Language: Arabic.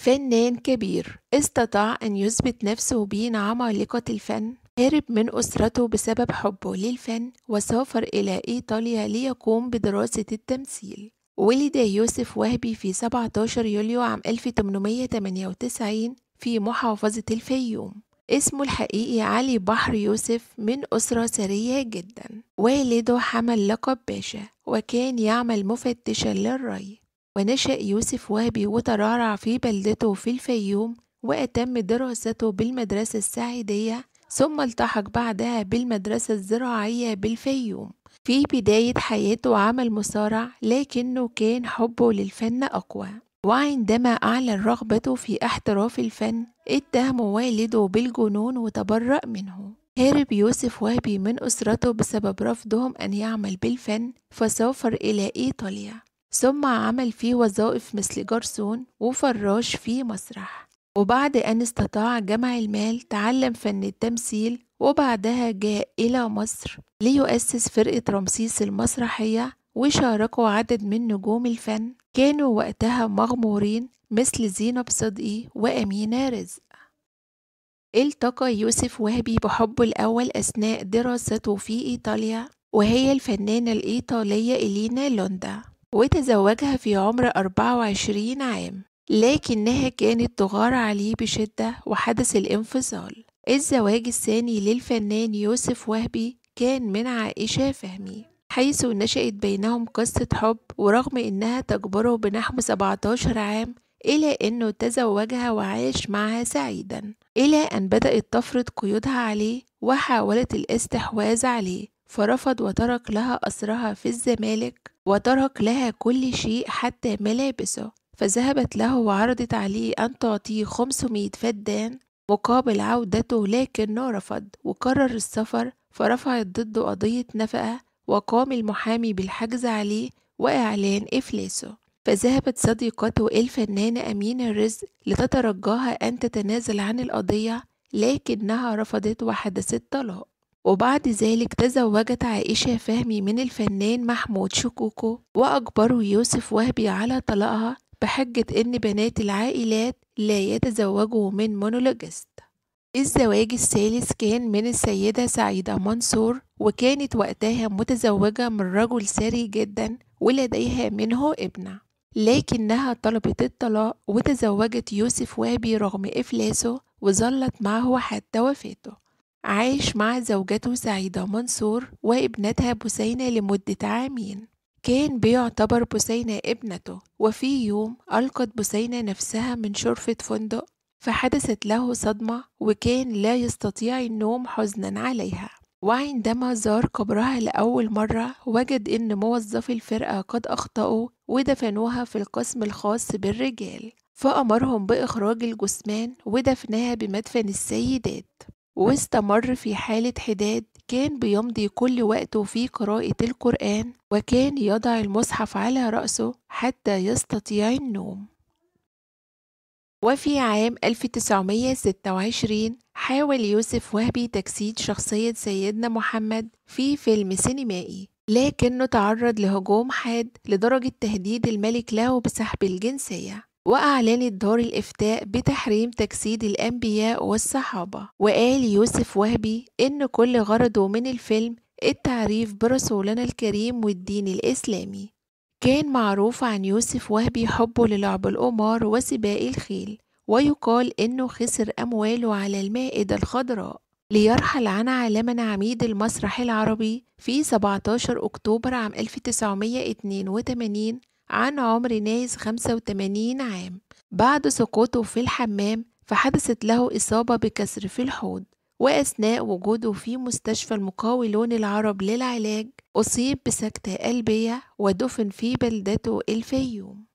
فنان كبير استطاع أن يثبت نفسه بين عمالقة الفن هرب من أسرته بسبب حبه للفن وسافر إلى إيطاليا ليقوم بدراسة التمثيل ولد يوسف وهبي في 17 يوليو عام 1898 في محافظة الفيوم اسمه الحقيقي علي بحر يوسف من أسرة ثرية جدا والده حمل لقب باشا وكان يعمل مفتشا للري ونشأ يوسف وهبي وترعرع في بلدته في الفيوم وأتم دراسته بالمدرسة السعيدية ثم التحق بعدها بالمدرسة الزراعية بالفيوم في بداية حياته عمل مصارع لكنه كان حبه للفن أقوى وعندما أعلن رغبته في احتراف الفن اتهم والده بالجنون وتبرأ منه هرب يوسف وهبي من أسرته بسبب رفضهم أن يعمل بالفن فسافر إلى إيطاليا ثم عمل في وظائف مثل جرسون وفراش في مسرح وبعد أن استطاع جمع المال تعلم فن التمثيل وبعدها جاء إلى مصر ليؤسس فرقة رمسيس المسرحية وشاركوا عدد من نجوم الفن كانوا وقتها مغمورين مثل زينب صدقي وأمينة رزق التقى يوسف وهبي بحبه الأول أثناء دراسته في إيطاليا وهي الفنانة الإيطالية إلينا لوندا وتزوجها في عمر 24 عام لكنها كانت تغار عليه بشدة وحدث الانفصال الزواج الثاني للفنان يوسف وهبي كان من عائشة فهمي حيث نشأت بينهم قصة حب ورغم إنها تكبره بنحو 17 عام إلى أنه تزوجها وعاش معها سعيدا إلى أن بدأت تفرض قيودها عليه وحاولت الاستحواذ عليه فرفض وترك لها أسرها في الزمالك وترك لها كل شيء حتى ملابسه فذهبت له وعرضت عليه أن تعطيه خمسمائة فدان مقابل عودته لكنه رفض وقرر السفر فرفعت ضده قضية نفقة وقام المحامي بالحجز عليه وإعلان إفلاسه فذهبت صديقته الفنانة أمينة الرزق لتترجاها أن تتنازل عن القضية لكنها رفضت وحدث الطلاق وبعد ذلك تزوجت عائشة فهمي من الفنان محمود شكوكو وأجبره يوسف وهبي على طلاقها بحجة إن بنات العائلات لا يتزوجوا من مونولوجست الزواج الثالث كان من السيدة سعيدة منصور وكانت وقتها متزوجة من رجل ثري جدا ولديها منه ابنة لكنها طلبت الطلاق وتزوجت يوسف وهبي رغم إفلاسه وظلت معه حتى وفاته عاش مع زوجته سعيدة منصور وابنتها بسينة لمدة عامين كان بيعتبر بسينة ابنته وفي يوم ألقت بسينة نفسها من شرفة فندق فحدثت له صدمة وكان لا يستطيع النوم حزنا عليها وعندما زار قبرها لأول مرة وجد إن موظفي الفرقة قد أخطأوا ودفنوها في القسم الخاص بالرجال فأمرهم بإخراج الجثمان ودفنها بمدفن السيدات واستمر في حالة حداد كان بيمضي كل وقته في قراءة القرآن وكان يضع المصحف على رأسه حتى يستطيع النوم وفي عام 1926 حاول يوسف وهبي تجسيد شخصية سيدنا محمد في فيلم سينمائي لكنه تعرض لهجوم حاد لدرجة تهديد الملك له بسحب الجنسية وأعلنت دار الإفتاء بتحريم تجسيد الأنبياء والصحابة وقال يوسف وهبي إن كل غرضه من الفيلم التعريف برسولنا الكريم والدين الإسلامي كان معروف عن يوسف وهبي حبه للعب القمار وسباق الخيل ويقال إنه خسر أمواله على المائدة الخضراء ليرحل عن عالمنا عميد المسرح العربي في 17 أكتوبر عام 1982 عن عمر ناهز 85 عام بعد سقوطه في الحمام فحدثت له إصابة بكسر في الحوض وأثناء وجوده في مستشفى المقاولون العرب للعلاج أصيب بسكتة قلبية ودفن في بلدته الفيوم